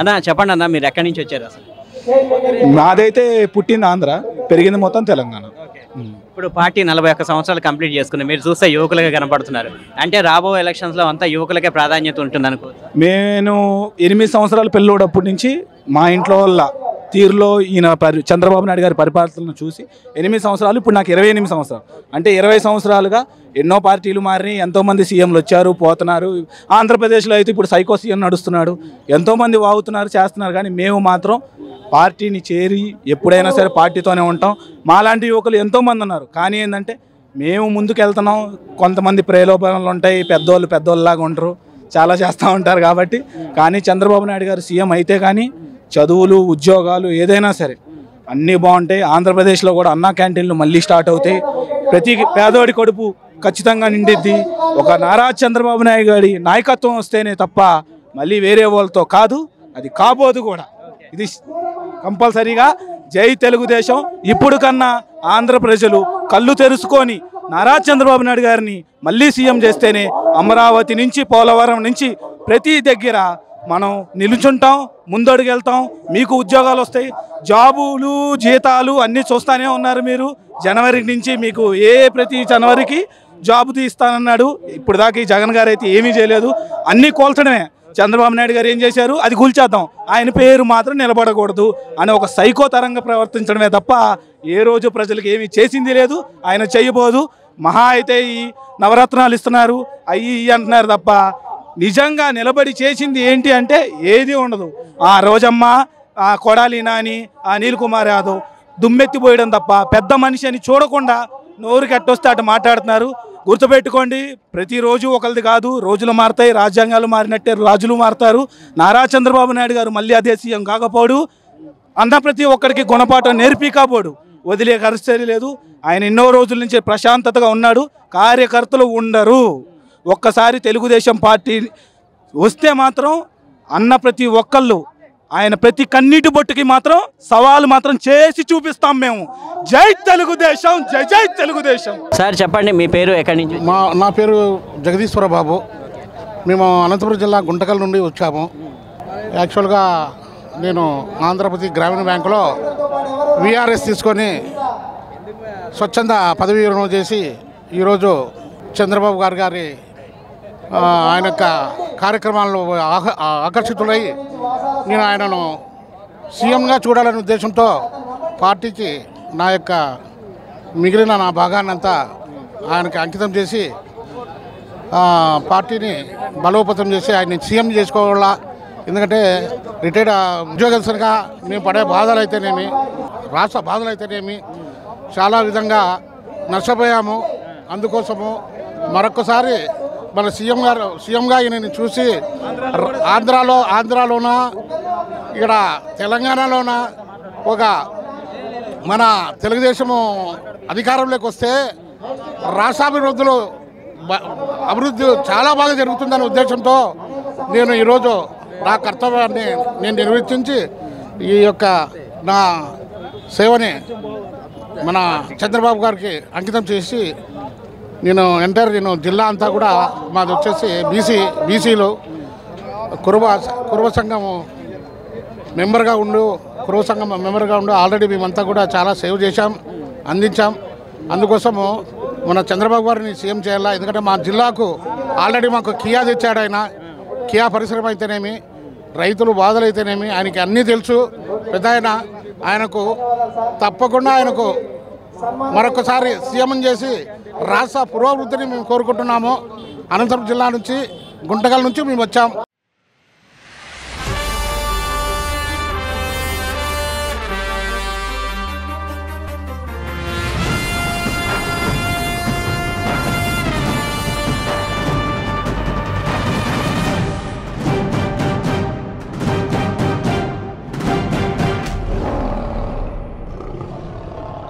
అన్న చెప్పండి అన్న మీరు ఎక్కడి నుంచి వచ్చారు అసలు నాదైతే పుట్టింది ఆంధ్ర పెరిగింది మొత్తం తెలంగాణ ఇప్పుడు పార్టీ నలభై ఒక్క సంవత్సరాలు కంప్లీట్ చేసుకుని మీరు చూస్తే యువకులుగా కనపడుతున్నారు అంటే రాబోయే ఎలక్షన్స్లో అంతా యువకులకే ప్రాధాన్యత ఉంటుంది అనుకో నేను ఎనిమిది సంవత్సరాలు పిల్లోడప్పటి నుంచి మా ఇంట్లో వాళ్ళ తీరులో ఈయన చంద్రబాబు నాయుడు గారి పరిపాలనను చూసి ఎనిమిది సంవత్సరాలు ఇప్పుడు నాకు ఇరవై ఎనిమిది సంవత్సరాలు అంటే ఇరవై సంవత్సరాలుగా ఎన్నో పార్టీలు మారినాయి ఎంతోమంది సీఎంలు వచ్చారు పోతున్నారు ఆంధ్రప్రదేశ్లో అయితే ఇప్పుడు సైకో సీఎం నడుస్తున్నాడు ఎంతోమంది వాగుతున్నారు చేస్తున్నారు కానీ మేము మాత్రం పార్టీని చేరి ఎప్పుడైనా సరే పార్టీతోనే ఉంటాం మాలాంటి యువకులు ఎంతోమంది ఉన్నారు కానీ ఏంటంటే మేము ముందుకు వెళ్తున్నాం కొంతమంది ప్రలోభనలు ఉంటాయి పెద్దోళ్ళు పెద్దోళ్ళలాగా ఉంటారు చాలా చేస్తూ ఉంటారు కాబట్టి కానీ చంద్రబాబు నాయుడు గారు సీఎం అయితే కానీ చదువులు ఉద్యోగాలు ఏదైనా సరే అన్నీ బాగుంటాయి ఆంధ్రప్రదేశ్లో కూడా అన్నా క్యాంటీన్లు మళ్ళీ స్టార్ట్ అవుతాయి ప్రతి పేదోడి కడుపు ఖచ్చితంగా నిండిద్ది ఒక నారా చంద్రబాబు నాయుడు గారి నాయకత్వం వస్తేనే తప్ప మళ్ళీ వేరే వాళ్ళతో కాదు అది కాబోదు కూడా ఇది కంపల్సరీగా జై తెలుగుదేశం ఇప్పుడు కన్నా ఆంధ్ర ప్రజలు కళ్ళు తెరుచుకొని నారా చంద్రబాబు నాయుడు గారిని మళ్ళీ సీఎం చేస్తేనే అమరావతి నుంచి పోలవరం నుంచి ప్రతి దగ్గర మనం నిలుచుంటాం ముందడుగు వెళ్తాం మీకు ఉద్యోగాలు వస్తాయి జాబులు జీతాలు అన్నీ చూస్తూనే ఉన్నారు మీరు జనవరి నుంచి మీకు ఏ ప్రతి జనవరికి జాబ్ తీస్తానన్నాడు ఇప్పుడు దాకా ఈ జగన్ గారు అయితే ఏమీ చేయలేదు అన్నీ కోల్చడమే చంద్రబాబు నాయుడు గారు ఏం చేశారు అది కూల్చేద్దాం ఆయన పేరు మాత్రం నిలబడకూడదు అని ఒక సైకోతరంగా ప్రవర్తించడమే తప్ప ఏ రోజు ప్రజలకు ఏమీ చేసింది లేదు ఆయన చేయబోదు మహా అయితే ఈ నవరత్నాలు ఇస్తున్నారు అయ్యి అంటున్నారు తప్ప నిజంగా నిలబడి చేసింది ఏంటి అంటే ఏది ఉండదు ఆ రోజమ్మ ఆ కొడాలి నాని ఆ నీల్ కుమార్ యాదవ్ దుమ్మెత్తిపోయడం తప్ప పెద్ద మనిషి అని చూడకుండా నోరు కట్టొస్తే అటు మాట్లాడుతున్నారు గుర్తుపెట్టుకోండి ప్రతిరోజు ఒకరిది కాదు రోజులు మారుతాయి రాజ్యాంగాలు మారినట్టే రాజులు మారుతారు నారా చంద్రబాబు నాయుడు గారు మళ్ళీ అదే సీఎం కాకపోడు అంత ప్రతి ఒక్కరికి గుణపాఠం నేర్పి కాబోడు వదిలే పరిస్థితి లేదు ఆయన ఎన్నో రోజుల నుంచి ప్రశాంతతగా ఉన్నాడు కార్యకర్తలు ఉండరు ఒక్కసారి తెలుగుదేశం పార్టీ వస్తే మాత్రం అన్న ప్రతి ఒక్కళ్ళు ఆయన ప్రతి కన్నీటి బొట్టుకి మాత్రం సవాలు మాత్రం చేసి చూపిస్తాం మేము జై తెలుగుదేశం జై జై తెలుగుదేశం సార్ చెప్పండి మీ పేరు ఎక్కడి నుంచి మా నా పేరు జగదీశ్వర బాబు మేము అనంతపురం జిల్లా గుంటకల్ నుండి వచ్చాము యాక్చువల్గా నేను ఆంధ్రప్రదేశ్ గ్రామీణ బ్యాంకులో విఆర్ఎస్ తీసుకొని స్వచ్ఛంద పదవీ విరమణ చేసి ఈరోజు చంద్రబాబు గారు గారి ఆయన యొక్క కార్యక్రమాలను ఆకర్షితులై నేను ఆయనను సీఎంగా చూడాలనే ఉద్దేశంతో పార్టీకి నా యొక్క మిగిలిన నా అంతా ఆయనకి అంకితం చేసి పార్టీని బలోపతం చేసి ఆయన సీఎం చేసుకోవాలా ఎందుకంటే రిటైర్డ్ ఉద్యోగస్తులుగా మేము పడే బాధలు అయితేనేమి రాష్ట్ర బాధలు అయితేనేమి చాలా విధంగా నష్టపోయాము అందుకోసము మరొకసారి మన సీఎం గారు సీఎంగా ఈయనని చూసి ఆంధ్రాలో ఆంధ్రాలోన ఇక్కడ తెలంగాణలోన ఒక మన తెలుగుదేశము అధికారంలోకి వస్తే రాష్ట్రాభివృద్ధిలో అభివృద్ధి చాలా బాగా జరుగుతుందనే ఉద్దేశంతో నేను ఈరోజు నా కర్తవ్యాన్ని నేను నిర్వర్తించి ఈ యొక్క నా సేవని మన చంద్రబాబు గారికి అంకితం చేసి నేను ఎంటర్ నేను జిల్లా అంతా కూడా మాది వచ్చేసి బీసీ బీసీలు కురువ కురువ సంఘం మెంబర్గా ఉండు కురువ సంఘం మెంబర్గా ఉండు ఆల్రెడీ మేమంతా కూడా చాలా సేవ్ చేశాం అందించాం అందుకోసము మన చంద్రబాబు గారిని సీఎం చేయాలా ఎందుకంటే మా జిల్లాకు ఆల్రెడీ మాకు కియా తెచ్చాడు ఆయన కియా పరిశ్రమ అయితేనేమి రైతులు బాధలు అయితేనేమి ఆయనకి అన్నీ తెలుసు పెద్ద ఆయన ఆయనకు తప్పకుండా ఆయనకు మరొకసారి సీఎం చేసి రాష్ట్ర పురోభివృద్ధిని మేము కోరుకుంటున్నాము అనంతపురం జిల్లా నుంచి గుంటగల్ నుంచి మేము వచ్చాము